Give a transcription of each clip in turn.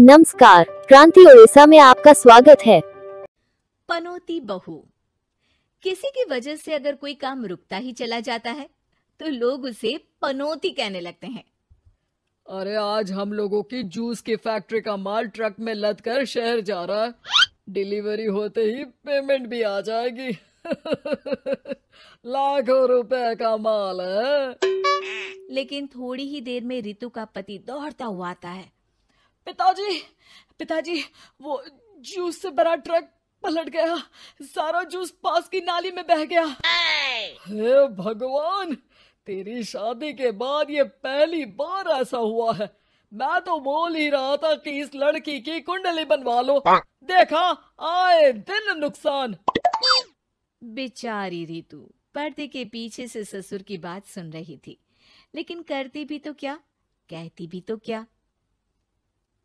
नमस्कार क्रांति ओडिशा में आपका स्वागत है पनौती बहु किसी की वजह से अगर कोई काम रुकता ही चला जाता है तो लोग उसे पनौती कहने लगते हैं अरे आज हम लोगों की जूस की फैक्ट्री का माल ट्रक में लद कर शहर जा रहा है डिलीवरी होते ही पेमेंट भी आ जाएगी लाखों रुपए का माल है लेकिन थोड़ी ही देर में रितु का पति दौड़ता हुआ आता है पिताजी पिताजी वो जूस से भरा ट्रक पलट गया सारा जूस पास की नाली में बह गया हे भगवान तेरी शादी के बाद ये पहली बार ऐसा हुआ है मैं तो बोल ही रहा था कि इस लड़की की कुंडली बनवा लो देखा हाँ, आए दिन नुकसान बेचारी रितु पर्दे के पीछे से ससुर की बात सुन रही थी लेकिन करती भी तो क्या कहती भी तो क्या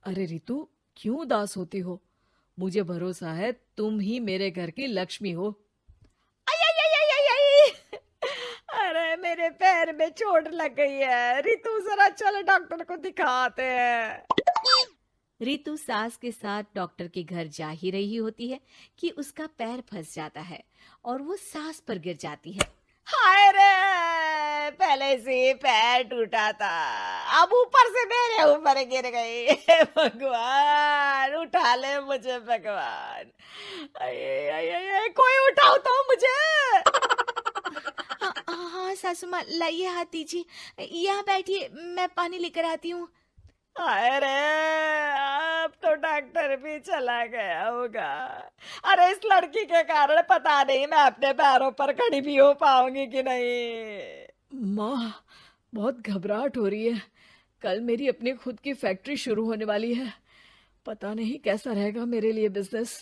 अरे रितु क्यों उदास होती हो मुझे भरोसा है तुम ही मेरे घर की लक्ष्मी हो अरे मेरे पैर में चोट लग गई है रितु जरा चलो डॉक्टर को दिखाते हैं रितु सास के साथ डॉक्टर के घर जा ही रही होती है कि उसका पैर फंस जाता है और वो सास पर गिर जाती है हाय रे पहले से पैर टूटा था अब ऊपर से मेरे ऊपर गिर गई भगवान उठा ले मुझे भगवान कोई उठाओ तो मुझे हाँ, हाँ सासुमा लाइए हाथी जी यहाँ बैठिए मैं पानी लेकर आती हूँ अरे अब तो डॉक्टर भी चला गया होगा अरे इस लड़की के कारण पता नहीं मैं अपने पैरों पर खड़ी भी हो पाऊंगी कि नहीं माँ बहुत घबराहट हो रही है कल मेरी अपनी खुद की फैक्ट्री शुरू होने वाली है पता नहीं कैसा रहेगा मेरे लिए बिजनेस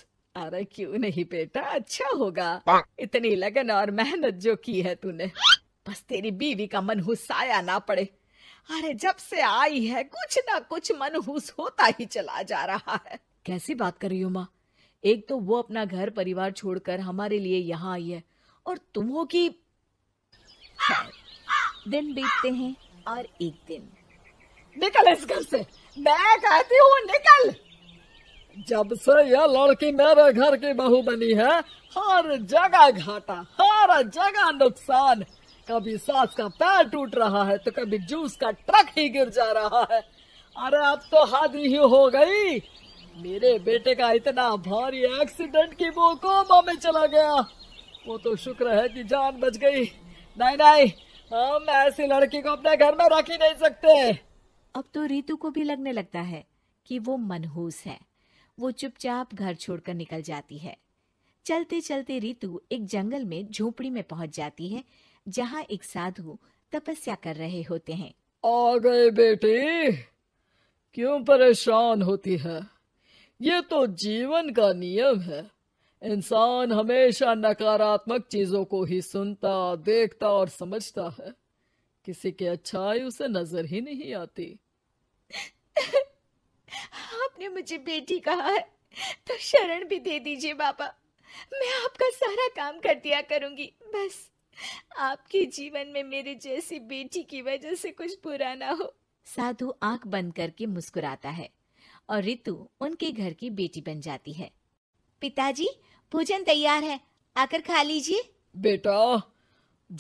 अरे क्यों नहीं बेटा अच्छा होगा इतनी लगन और मेहनत जो की है तूने बस तेरी बीवी का मन हुसाया ना पड़े अरे जब से आई है कुछ ना कुछ मनहूस होता ही चला जा रहा है कैसी बात कर रही हो माँ एक तो वो अपना घर परिवार छोड़कर हमारे लिए यहाँ आई है और तुम हो कि दिन बीतते हैं और एक दिन निकल इस घर से मैं कहती हूँ निकल जब से यह लड़की मेरे घर की बहू बनी है हर जगह घाटा हर जगह नुकसान कभी सास का पैर टूट रहा है तो कभी जूस का ट्रक ही गिर जा रहा है अरे अब तो हादी ही हो गई मेरे बेटे का इतना भारी एक्सीडेंट की वो कोमा में चला गया वो तो शुक्र है कि जान बच गई नहीं नहीं हम ऐसी लड़की को अपने घर में रख ही नहीं सकते अब तो रितु को भी लगने लगता है कि वो मनहूस है वो चुपचाप घर छोड़कर निकल जाती है चलते चलते रितु एक जंगल में झोपड़ी में पहुंच जाती है जहाँ एक साधु तपस्या कर रहे होते हैं आ गए बेटी क्यों परेशान होती है ये तो जीवन का नियम है इंसान हमेशा नकारात्मक चीजों को ही सुनता देखता और समझता है किसी की अच्छाई उसे नजर ही नहीं आती आपने मुझे बेटी कहा है तो शरण भी दे दीजिए बाबा मैं आपका सारा काम कर दिया करूंगी बस आपके जीवन में मेरे जैसी बेटी की वजह से कुछ बुरा ना हो साधु आंख बंद करके मुस्कुराता है और रितु उनके घर की बेटी बन जाती है पिताजी भोजन तैयार है आकर खा लीजिए बेटा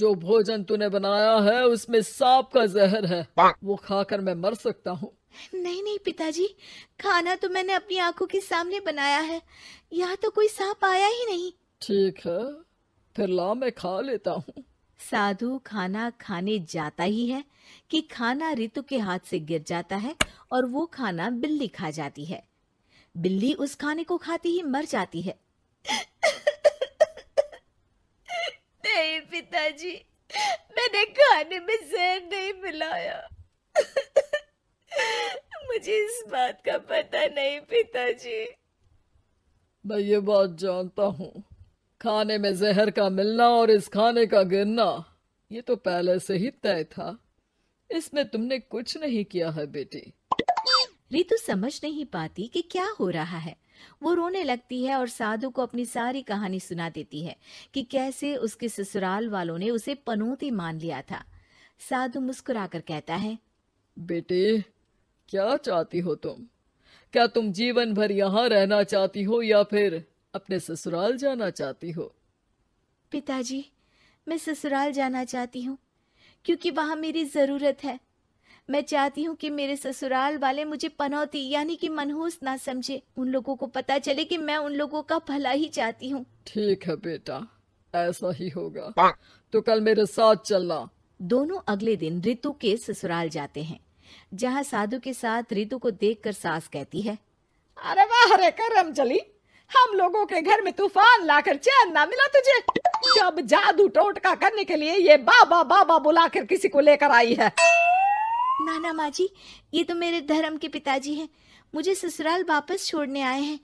जो भोजन तूने बनाया है उसमें सांप का जहर है वो खाकर मैं मर सकता हूँ नहीं नहीं पिताजी खाना तो मैंने अपनी आंखों के सामने बनाया है यहाँ तो कोई सांप आया ही नहीं ठीक है फिर ला मैं खा लेता हूँ साधु खाना खाने जाता ही है कि खाना रितु के हाथ से गिर जाता है और वो खाना बिल्ली खा जाती है बिल्ली उस खाने को खाती ही मर जाती है नहीं पिताजी मैंने खाने में जहर नहीं मिलाया मुझे इस बात का पता नहीं पिताजी मैं ये बात जानता हूँ खाने में जहर का मिलना और इस खाने का गिरना ये तो पहले से ही तय था इसमें तुमने कुछ नहीं किया है बेटी रितु समझ नहीं पाती कि क्या हो रहा है वो रोने लगती है और साधु को अपनी सारी कहानी सुना देती है कि कैसे उसके ससुराल वालों ने उसे पनौती मान लिया था साधु मुस्कुराकर कहता है बेटे क्या चाहती हो तुम क्या तुम जीवन भर यहाँ रहना चाहती हो या फिर अपने ससुराल जाना चाहती हो पिताजी मैं ससुराल जाना चाहती हूँ क्योंकि वहाँ मेरी ज़रूरत है मैं चाहती हूँ कि मेरे ससुराल वाले मुझे पनौती यानी कि मनहूस ना समझे उन लोगों को पता चले कि मैं उन लोगों का भला ही चाहती हूँ ठीक है बेटा ऐसा ही होगा तो कल मेरे साथ चलना दोनों अगले दिन ऋतु के ससुराल जाते हैं जहाँ साधु के साथ ऋतु को देखकर सास कहती है अरे वाह अरे करम चली हम लोगों के घर में तूफान लाकर चैन ना मिला तुझे जब जादू टोटका करने के लिए ये बाबा बाबा बुलाकर किसी को लेकर आई है नाना माँ जी ये तो मेरे धर्म के पिताजी हैं मुझे ससुराल वापस छोड़ने आए हैं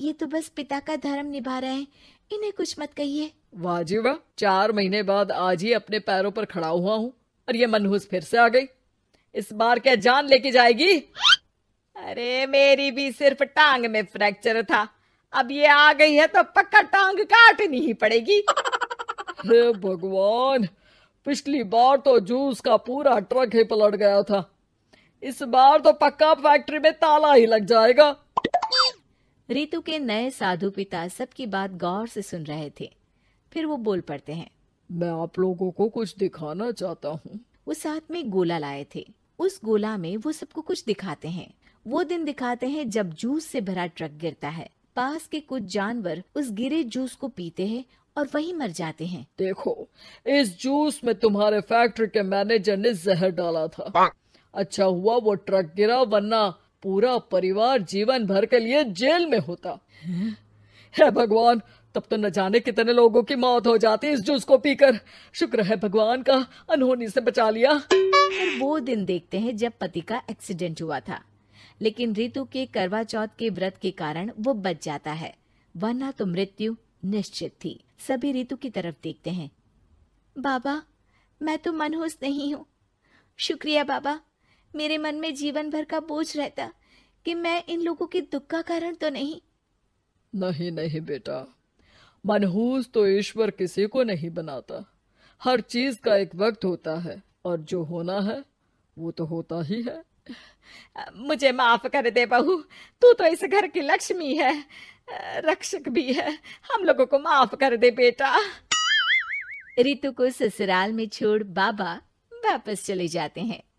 ये तो बस पिता का धर्म निभा रहे हैं इन्हें कुछ मत कहिए वाजी वाह चार महीने बाद आज ही अपने पैरों पर खड़ा हुआ हूँ और ये मनहूस फिर से आ गई इस बार क्या जान लेके जाएगी अरे मेरी भी सिर्फ टांग में फ्रैक्चर था अब ये आ गई है तो पक्का टांग काटनी ही पड़ेगी हे भगवान पिछली बार तो जूस का पूरा ट्रक ही पलट गया था इस बार तो पक्का फैक्ट्री में ताला ही लग जाएगा रितु के नए साधु पिता सबकी बात गौर से सुन रहे थे फिर वो बोल पड़ते हैं मैं आप लोगों को कुछ दिखाना चाहता हूँ वो साथ में गोला लाए थे उस गोला में वो सबको कुछ दिखाते हैं वो दिन दिखाते हैं जब जूस से भरा ट्रक गिरता है पास के कुछ जानवर उस गिरे जूस को पीते हैं और वहीं मर जाते हैं देखो इस जूस में तुम्हारे फैक्ट्री के मैनेजर ने जहर डाला था अच्छा हुआ वो ट्रक गिरा वरना पूरा परिवार जीवन भर के लिए जेल में होता है, भगवान तब तो न जाने कितने लोगों की मौत हो जाती इस जूस को पीकर शुक्र है भगवान का अनहोनी से बचा लिया वो दिन देखते हैं जब पति का एक्सीडेंट हुआ था लेकिन ऋतु के करवा चौथ के व्रत के कारण वो बच जाता है वरना तो मृत्यु निश्चित थी सभी ऋतु की तरफ देखते हैं बाबा मैं तो मनहूस नहीं हूँ शुक्रिया बाबा मेरे मन में जीवन भर का बोझ रहता कि मैं इन लोगों के दुख का कारण तो नहीं नहीं नहीं बेटा मनहूस तो ईश्वर किसी को नहीं बनाता हर चीज का एक वक्त होता है और जो होना है वो तो होता ही है मुझे माफ कर दे बहू तू तो इस घर की लक्ष्मी है रक्षक भी है हम लोगों को माफ कर दे बेटा ऋतु को ससुराल में छोड़ बाबा वापस चले जाते हैं